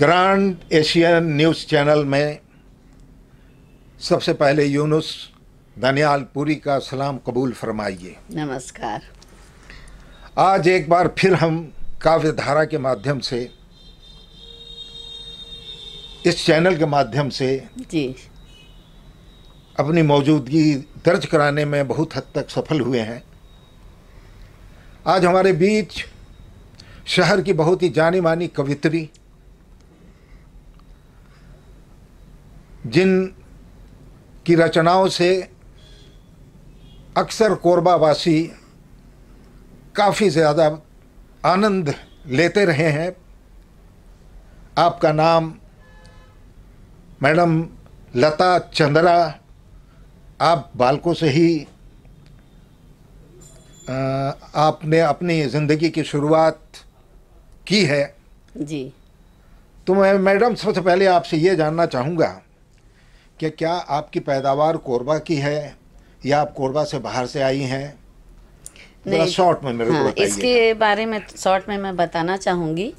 Grand Asian news channel में सबसे पहले यूनुस दानियाल पुरी का सलाम कबूल फरमाइए नमस्कार आज एक बार फिर हम काव्य धारा के माध्यम से इस चैनल के माध्यम से जी अपनी मौजूदगी दर्ज कराने में बहुत हद तक सफल हुए हैं आज हमारे बीच शहर की बहुत ही जानी मानी कवित्री जिन की रचनाओं से अक्सर कोरबावासी काफ़ी ज़्यादा आनंद लेते रहे हैं आपका नाम मैडम लता चंद्रा आप बालकों से ही आपने अपनी ज़िंदगी की शुरुआत की है जी तो मैं मैडम सबसे पहले आपसे ये जानना चाहूँगा कि क्या आपकी पैदावार कोरबा की है या आप कोरबा से बाहर से आई हैं नहीं शॉर्ट में मेरे हाँ, को इसके बारे में शॉर्ट में मैं बताना चाहूँगी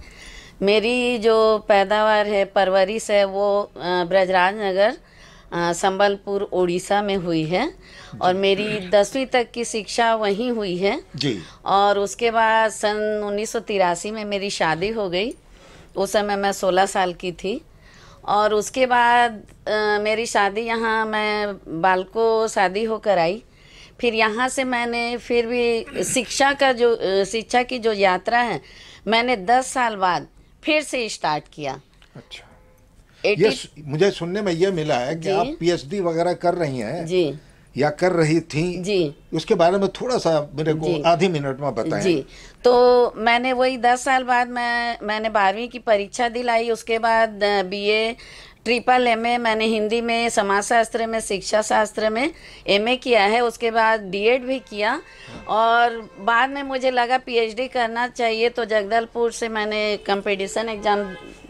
मेरी जो पैदावार है परवरिश है वो ब्रजराज नगर संबलपुर उड़ीसा में हुई है और मेरी दसवीं तक की शिक्षा वहीं हुई है जी और उसके बाद सन उन्नीस में मेरी शादी हो गई उस समय मैं सोलह साल की थी और उसके बाद आ, मेरी शादी यहाँ मैं बालको शादी होकर आई फिर यहाँ से मैंने फिर भी शिक्षा का जो शिक्षा की जो यात्रा है मैंने दस साल बाद फिर से स्टार्ट किया अच्छा 80... ये मुझे सुनने में यह मिला है कि आप पीएचडी वगैरह कर रही हैं जी या कर रही थी जी उसके बारे में थोड़ा सा मेरे को आधी मिनट में बताएं जी तो मैंने वही दस साल बाद मैं मैंने बारहवीं की परीक्षा दिलाई उसके बाद बीए ट्रिपल एम मैंने हिंदी में समाज शास्त्र में शिक्षा शास्त्र में एम किया है उसके बाद एड भी किया और बाद में मुझे लगा डी करना चाहिए तो जगदलपुर से मैंने कंपटीशन एग्जाम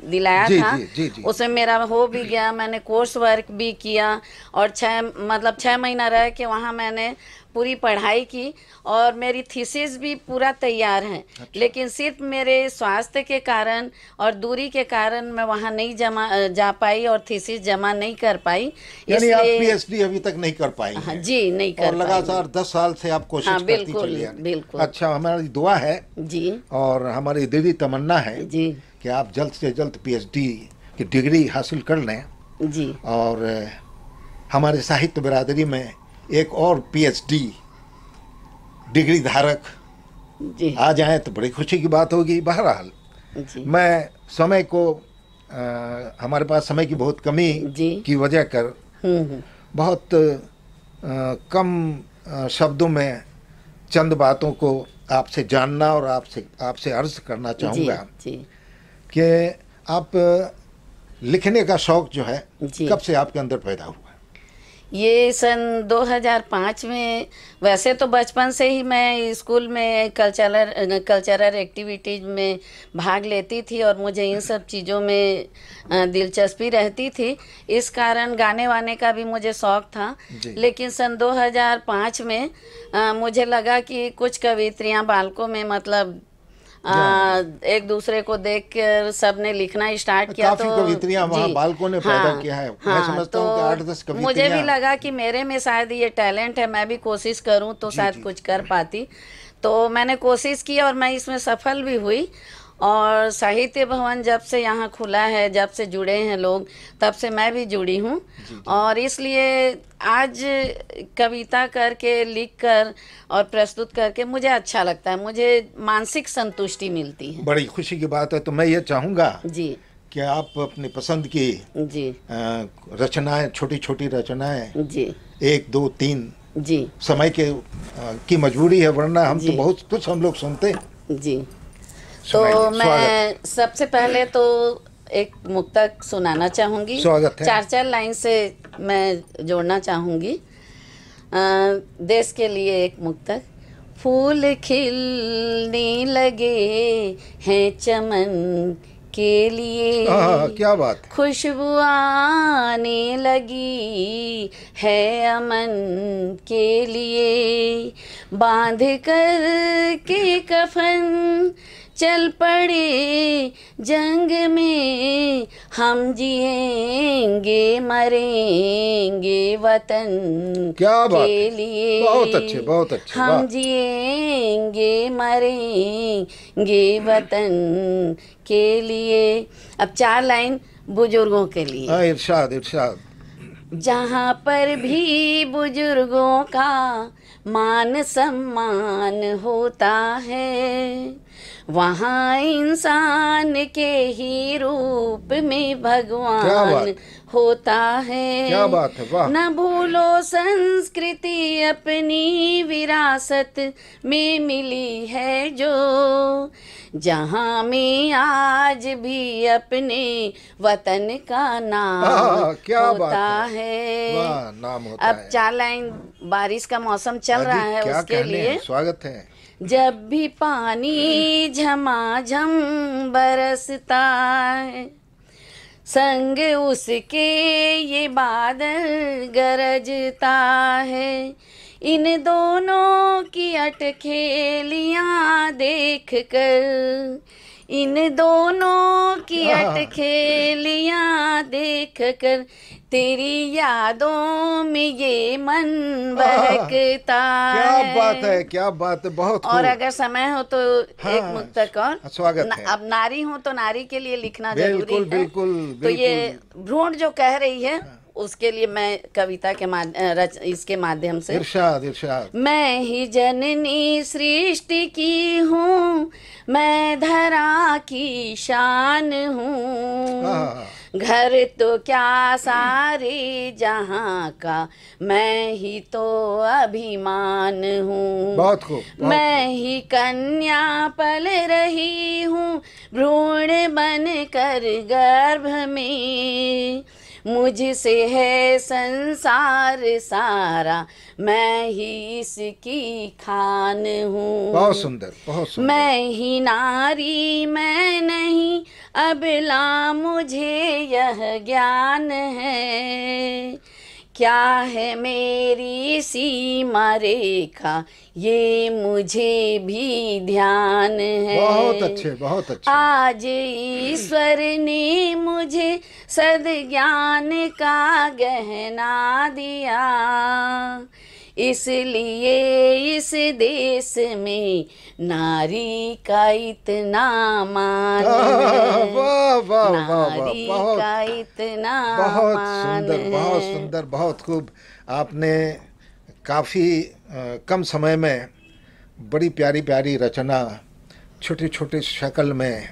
दिलाया जी, था उसमें मेरा हो भी गया मैंने कोर्स वर्क भी किया और छः मतलब छः महीना रह के वहाँ मैंने पूरी पढ़ाई की और मेरी थीसिस भी पूरा तैयार है अच्छा। लेकिन सिर्फ मेरे स्वास्थ्य के कारण और दूरी के कारण मैं वहाँ नहीं जमा जा पाई और थीसिस जमा नहीं कर पाई यानी आप पीएचडी अभी तक नहीं कर पाई हाँ, जी नहीं कर और लगातार दस साल से आप कोशिश हाँ, बिल्कुल, करती चली बिल्कुल अच्छा हमारी दुआ है जी और हमारी दीदी तमन्ना है जी कि आप जल्द से जल्द पी की डिग्री हासिल कर लें जी और हमारे साहित्य बिरादरी में एक और पीएचडी डिग्री धारक जी। आ जाए तो बड़ी खुशी की बात होगी बहरहाल मैं समय को आ, हमारे पास समय की बहुत कमी की वजह कर हम्म, हम्म। बहुत आ, कम आ, शब्दों में चंद बातों को आपसे जानना और आपसे आपसे अर्ज करना चाहूँगा कि आप लिखने का शौक जो है कब से आपके अंदर पैदा हुआ ये सन 2005 में वैसे तो बचपन से ही मैं स्कूल में कल्चरल कल्चरल एक्टिविटीज में भाग लेती थी और मुझे इन सब चीज़ों में दिलचस्पी रहती थी इस कारण गाने वाने का भी मुझे शौक था लेकिन सन 2005 में मुझे लगा कि कुछ कवित्रियाँ बालकों में मतलब एक दूसरे को देख कर सब ने लिखना स्टार्ट किया तो वहाँ बालकों ने हाँ, पैदा किया है हाँ, मैं समझता तो आठ दस मुझे भी लगा कि मेरे में शायद ये टैलेंट है मैं भी कोशिश करूँ तो शायद कुछ कर पाती तो मैंने कोशिश की और मैं इसमें सफल भी हुई और साहित्य भवन जब से यहाँ खुला है जब से जुड़े हैं लोग तब से मैं भी जुड़ी हूँ और इसलिए आज कविता करके लिख कर और प्रस्तुत करके मुझे अच्छा लगता है मुझे मानसिक संतुष्टि मिलती है बड़ी खुशी की बात है तो मैं ये चाहूँगा जी कि आप अपने पसंद की जी रचनाएं छोटी छोटी रचनाएं जी एक दो तीन जी समय के की मजबूरी है वरना हम तो बहुत कुछ हम लोग सुनते हैं जी तो मैं सबसे पहले तो एक मुक्तक सुनाना है। चार चार लाइन से मैं जोड़ना आ, देश के लिए एक मुक्तक फूल खिलने लगे हैं चमन के लिए आ, क्या बात खुशबू आने लगी है अमन के लिए बांध कर के कफन चल पड़े जंग में हम जिएंगे मरेंगे वतन क्या बात के लिए बहुत अच्छे बहुत अच्छे हम जिएंगे मरेंगे वतन के लिए अब चार लाइन बुजुर्गों के लिए हाँ, इरशाद इरशाद जहाँ पर भी बुजुर्गों का मान सम्मान होता है वहाँ इंसान के ही रूप में भगवान होता है क्या बात है न भूलो संस्कृति अपनी विरासत में मिली है जो जहाँ में आज भी अपने वतन का नाम आ, क्या होता बात है, है। नाम होता अब चार लाइन बारिश का मौसम चल रहा है उसके लिए स्वागत है जब भी पानी झमाझम बरसता है संग उसके ये बादल गरजता है इन दोनों की अटखेलियाँ देख कर इन दोनों की हाँ। अटखेलियाँ देख कर तेरी यादों में ये मन बहकता क्या बात है क्या बात है बहुत और अगर समय हो तो हाँ, एक मुक्त और स्वागत न, अब नारी हो तो नारी के लिए लिखना जरूरी है बिल्कुल, बिल्कुल, तो ये भ्रूण जो कह रही है हाँ। उसके लिए मैं कविता के रच, इसके माध्यम से इर्शाद इर्शाद मैं ही जननी सृष्टि की हूँ मैं धरा की शान हूँ हाँ, हाँ, हाँ। घर तो क्या सारे जहाँ का मैं ही तो अभिमान हूँ बहुत मैं ही कन्या पल रही हूँ भ्रूण बन कर गर्भ में मुझसे है संसार सारा मैं ही इसकी खान हूँ बहुत सुंदर बहुत सुंदर मैं ही नारी मैं नहीं अबला मुझे यह ज्ञान है क्या है मेरी सीमा रेखा ये मुझे भी ध्यान है बहुत अच्छे बहुत अच्छे आज ईश्वर ने मुझे सद ज्ञान का गहना दिया इसलिए इस देश में नारी का इतना मान हाँ, हाँ, हाँ, नारी का इतना बहुत सुंदर बहुत सुंदर बहुत खूब आपने काफ़ी कम समय में बड़ी प्यारी प्यारी रचना छोटी छोटी शक्ल में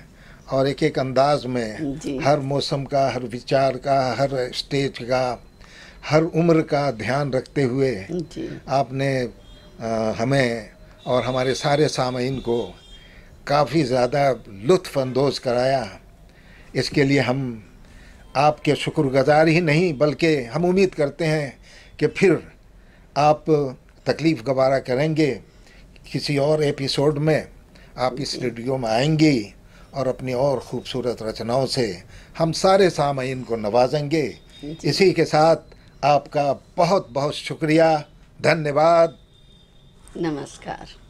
और एक एक अंदाज में हर मौसम का हर विचार का हर स्टेज का हर उम्र का ध्यान रखते हुए आपने हमें और हमारे सारे सामीन को काफ़ी ज़्यादा लुत्फानंदोज कराया इसके लिए हम आपके शुक्रगुजार ही नहीं बल्कि हम उम्मीद करते हैं कि फिर आप तकलीफ़ गवारा करेंगे किसी और एपिसोड में आप इस स्टूडियो में आएंगी और अपनी और ख़ूबसूरत रचनाओं से हम सारे सामीन को नवाजेंगे इसी के साथ आपका बहुत बहुत शुक्रिया धन्यवाद नमस्कार